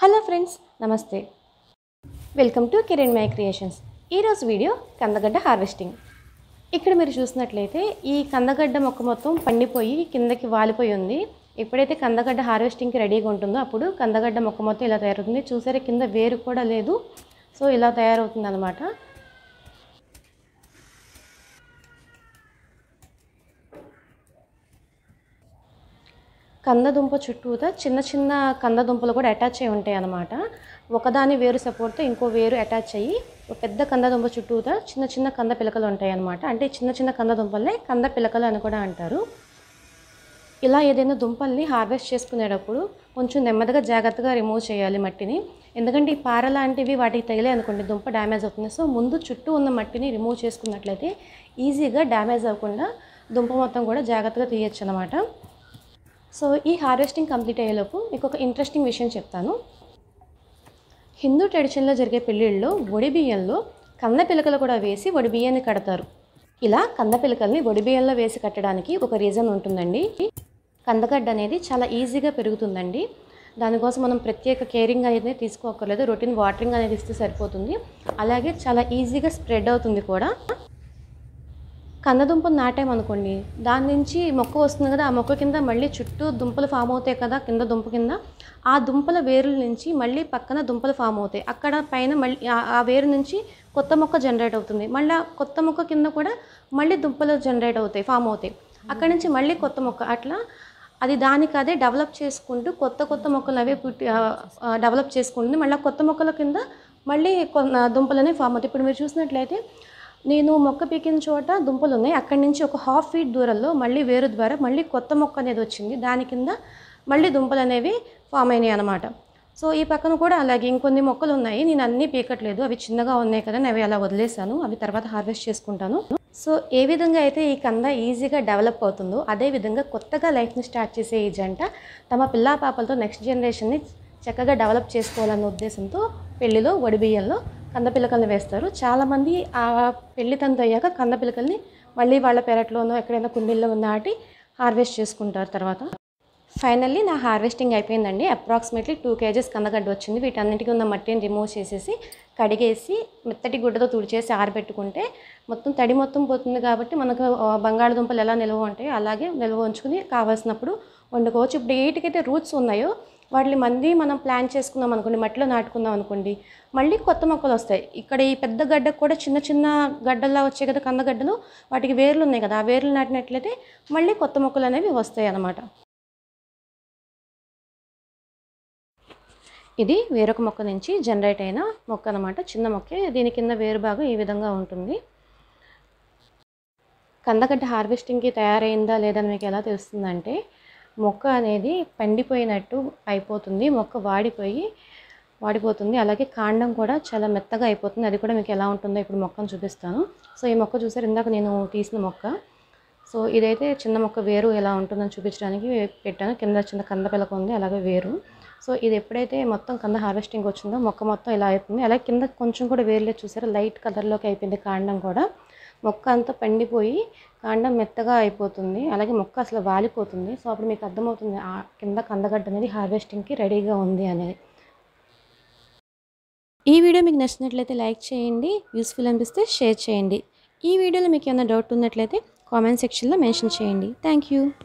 hello friends నమస్తే welcome to Kiran my creations ఈరోజు video కందగడ్డ హార్వెస్టింగ్ ఇక్కడ మీరు చూసినట్లయితే ఈ కందగడ్డ మొక్క మొత్తం పండిపోయి కిందకి వాలిపోయి ఉంది ఎప్పుడైతే కందగడ్డ హార్వెస్టింగ్కి రెడీగా ఉంటుందో అప్పుడు కందగడ్డ మొక్క మొత్తం ఇలా తయారవుతుంది చూసారే కింద వేరు కూడా లేదు సో ఇలా తయారవుతుంది అనమాట కందదుంప చుట్టూత చిన్న చిన్న కందదుంపలు కూడా అటాచ్ అయి ఉంటాయి అన్నమాట ఒకదాని వేరు సపోర్ట్తో ఇంకో వేరు అటాచ్ అయ్యి పెద్ద కందదుంప చుట్టూత చిన్న చిన్న కంద పిలకలు ఉంటాయి అన్నమాట అంటే చిన్న చిన్న కందదుంపల్ని కంద పిలకలు అని కూడా అంటారు ఇలా ఏదైనా దుంపల్ని హార్వెస్ట్ చేసుకునేటప్పుడు కొంచెం నెమ్మదిగా జాగ్రత్తగా రిమూవ్ చేయాలి మట్టిని ఎందుకంటే ఈ పార లాంటివి వాటికి తగిలే అనుకోండి దుంప డ్యామేజ్ అవుతుంది సో ముందు చుట్టూ ఉన్న మట్టిని రిమూవ్ చేసుకున్నట్లయితే ఈజీగా డ్యామేజ్ అవ్వకుండా దుంప మొత్తం కూడా జాగ్రత్తగా తీయచ్చు అనమాట సో ఈ హార్వెస్టింగ్ కంప్లీట్ అయ్యేలోపు మీకు ఒక ఇంట్రెస్టింగ్ విషయం చెప్తాను హిందూ ట్రెడిషన్లో జరిగే పెళ్ళిళ్ళు వడి బియ్యంలో కంద పిలకలు కూడా వేసి వడి బియ్యాన్ని కడతారు ఇలా కంద పిలకల్ని వడి బియ్యంలో వేసి కట్టడానికి ఒక రీజన్ ఉంటుందండి కందగడ్డ అనేది చాలా ఈజీగా పెరుగుతుందండి దానికోసం మనం ప్రత్యేక కేరింగ్ అనేది తీసుకోకర్లేదు రొటీన్ వాటరింగ్ అనేది ఇస్తే సరిపోతుంది అలాగే చాలా ఈజీగా స్ప్రెడ్ అవుతుంది కూడా కందదుంపలు నాటామనుకోండి దాని నుంచి మొక్క వస్తుంది కదా ఆ మొక్క కింద మళ్ళీ చుట్టూ దుంపలు ఫామ్ అవుతాయి కదా కింద దుంప కింద ఆ దుంపల వేరుల నుంచి మళ్ళీ పక్కన దుంపలు ఫామ్ అవుతాయి అక్కడ పైన మళ్ళీ ఆ వేరు నుంచి కొత్త మొక్క జనరేట్ అవుతుంది మళ్ళీ కొత్త మొక్క కింద కూడా మళ్ళీ దుంపలు జనరేట్ అవుతాయి ఫామ్ అవుతాయి అక్కడ నుంచి మళ్ళీ కొత్త మొక్క అట్లా అది దానికి అదే డెవలప్ చేసుకుంటూ కొత్త కొత్త మొక్కలు అవే పుట్టి డెవలప్ చేసుకుంటుంది మళ్ళీ కొత్త మొక్కల కింద మళ్ళీ దుంపలనే ఫామ్ అవుతాయి ఇప్పుడు మీరు చూసినట్లయితే నేను మొక్క పీకిన చోట దుంపలు ఉన్నాయి అక్కడి నుంచి ఒక హాఫ్ ఫీట్ దూరంలో మళ్ళీ వేరు ద్వారా మళ్ళీ కొత్త మొక్క అనేది వచ్చింది దాని కింద మళ్ళీ దుంపలు అనేవి ఫామ్ అయినాయి అనమాట సో ఈ పక్కన కూడా అలాగే ఇంకొన్ని మొక్కలు ఉన్నాయి నేను అన్నీ పీకట్లేదు అవి చిన్నగా ఉన్నాయి కదా అవి అలా వదిలేశాను అవి తర్వాత హార్వెస్ట్ చేసుకుంటాను సో ఏ విధంగా అయితే ఈ కంద ఈజీగా డెవలప్ అవుతుందో అదేవిధంగా కొత్తగా లైఫ్ని స్టార్ట్ చేసే ఈ జంట తమ పిల్లా పాపలతో నెక్స్ట్ జనరేషన్ని చక్కగా డెవలప్ చేసుకోవాలన్న ఉద్దేశంతో పెళ్లిలో వడిబియ్యంలో కందపిలకల్ని వేస్తారు చాలామంది ఆ పెళ్లి తంతు అయ్యాక కందపిలకల్ని మళ్ళీ వాళ్ళ పెరట్లోనో ఎక్కడైనా కుండీల్లో నాటి హార్వెస్ట్ చేసుకుంటారు తర్వాత ఫైనల్లీ నా హార్వెస్టింగ్ అయిపోయిందండి అప్రాక్సిమేట్లీ టూ కేజెస్ కందగడ్డ వచ్చింది వీటన్నిటికీ ఉన్న మట్టిని రిమూవ్ చేసేసి కడిగేసి మెత్తటి గుడ్డతో తుడిచేసి ఆరబెట్టుకుంటే మొత్తం తడి మొత్తం పోతుంది కాబట్టి మనకు బంగాళదుంపలు ఎలా నిల్వ ఉంటాయో అలాగే నిల్వ ఉంచుకుని కావాల్సినప్పుడు వండుకోవచ్చు ఇప్పుడు ఏటికైతే రూట్స్ ఉన్నాయో వాటిని మంది మనం ప్లాన్ చేసుకుందాం అనుకోండి మట్టిలో నాటుకుందాం అనుకోండి మళ్ళీ కొత్త మొక్కలు వస్తాయి ఇక్కడ ఈ పెద్ద గడ్డకు కూడా చిన్న చిన్న గడ్డల్లా వచ్చాయి కదా కందగడ్డలు వాటికి వేర్లు ఉన్నాయి కదా ఆ వేర్లు నాటినట్లయితే మళ్ళీ కొత్త మొక్కలు అనేవి వస్తాయి అన్నమాట ఇది వేరొక మొక్క నుంచి జనరేట్ అయిన మొక్క అనమాట చిన్న మొక్కే దీని కింద వేరు భాగం ఈ విధంగా ఉంటుంది కందగడ్డ హార్వెస్టింగ్కి తయారైందా లేదని మీకు ఎలా తెలుస్తుందంటే మొక్క అనేది పండిపోయినట్టు అయిపోతుంది మొక్క వాడిపోయి వాడిపోతుంది అలాగే కాండం కూడా చాలా మెత్తగా అయిపోతుంది అది కూడా మీకు ఎలా ఉంటుందో ఇప్పుడు మొక్కను చూపిస్తాను సో ఈ మొక్క చూసారు ఇందాక నేను తీసిన మొక్క సో ఇదైతే చిన్న మొక్క వేరు ఎలా ఉంటుందని చూపించడానికి పెట్టాను కింద చిన్న కంద పిలక ఉంది అలాగే వేరు సో ఇది ఎప్పుడైతే మొత్తం కంద హార్వెస్టింగ్ వచ్చిందో మొక్క మొత్తం ఇలా అయిపోయింది అలాగే కింద కొంచెం కూడా వేరులేదు చూసారు లైట్ కలర్లోకి అయిపోయింది కాండం కూడా మొక్క అంతా పండిపోయి కాండం మెత్తగా అయిపోతుంది అలాగే మొక్క అసలు వాలిపోతుంది సో అప్పుడు మీకు అర్థమవుతుంది కింద కందగడ్డ అనేది హార్వెస్టింగ్కి రెడీగా ఉంది అనేది ఈ వీడియో మీకు నచ్చినట్లయితే లైక్ చేయండి యూస్ఫుల్ అనిపిస్తే షేర్ చేయండి ఈ వీడియోలో మీకు ఏమైనా డౌట్ ఉన్నట్లయితే కామెంట్ సెక్షన్లో మెన్షన్ చేయండి థ్యాంక్